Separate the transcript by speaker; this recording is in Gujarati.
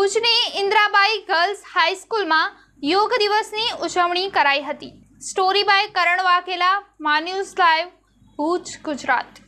Speaker 1: ભુજની ઇન્દ્રાબાઈ ગર્લ્સ હાઈસ્કૂલમાં યોગ દિવસની ઉજવણી કરાઈ હતી સ્ટોરી બાય કરણ વાઘેલા માન્યુઝ લાઈવ ભુજ ગુજરાત